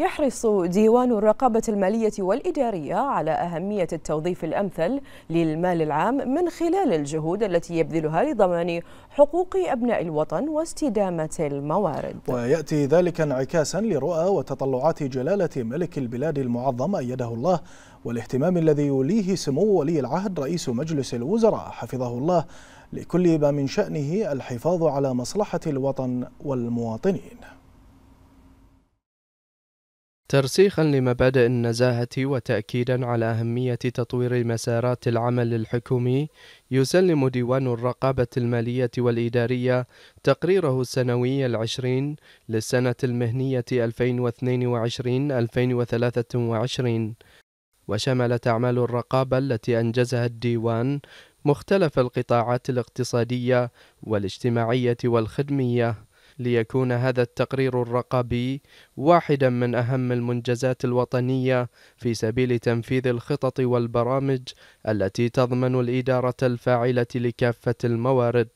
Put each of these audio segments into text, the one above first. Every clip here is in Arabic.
يحرص ديوان الرقابة المالية والإدارية على أهمية التوظيف الأمثل للمال العام من خلال الجهود التي يبذلها لضمان حقوق أبناء الوطن واستدامة الموارد ويأتي ذلك انعكاسا لرؤى وتطلعات جلالة ملك البلاد المعظم أيده الله والاهتمام الذي يوليه سمو ولي العهد رئيس مجلس الوزراء حفظه الله لكل ما من شأنه الحفاظ على مصلحة الوطن والمواطنين ترسيخا لمبادئ النزاهة وتأكيدا على أهمية تطوير مسارات العمل الحكومي يسلم ديوان الرقابة المالية والإدارية تقريره السنوي العشرين للسنة المهنية 2022-2023 وشملت أعمال الرقابة التي أنجزها الديوان مختلف القطاعات الاقتصادية والاجتماعية والخدمية ليكون هذا التقرير الرقابي واحدا من أهم المنجزات الوطنية في سبيل تنفيذ الخطط والبرامج التي تضمن الإدارة الفاعلة لكافة الموارد.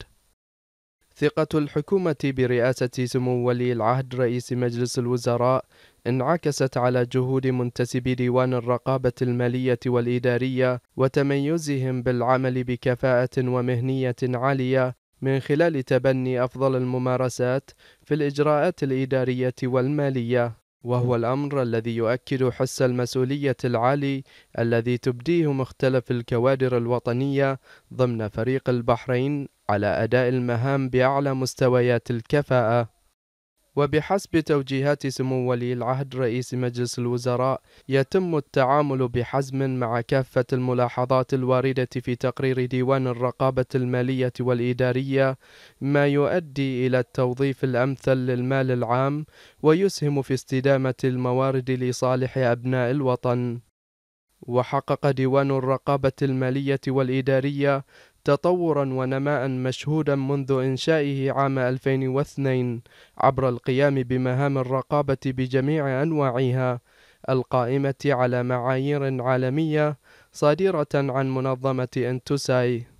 ثقة الحكومة برئاسة سمو ولي العهد رئيس مجلس الوزراء انعكست على جهود منتسبي ديوان الرقابة المالية والإدارية وتميزهم بالعمل بكفاءة ومهنية عالية من خلال تبني أفضل الممارسات في الإجراءات الإدارية والمالية وهو الأمر الذي يؤكد حس المسؤولية العالي الذي تبديه مختلف الكوادر الوطنية ضمن فريق البحرين على أداء المهام بأعلى مستويات الكفاءة وبحسب توجيهات سمو ولي العهد رئيس مجلس الوزراء يتم التعامل بحزم مع كافة الملاحظات الواردة في تقرير ديوان الرقابة المالية والإدارية ما يؤدي إلى التوظيف الأمثل للمال العام ويسهم في استدامة الموارد لصالح أبناء الوطن وحقق ديوان الرقابة المالية والإدارية تطورا ونماء مشهودا منذ إنشائه عام 2002 عبر القيام بمهام الرقابة بجميع أنواعها القائمة على معايير عالمية صادرة عن منظمة انتوساي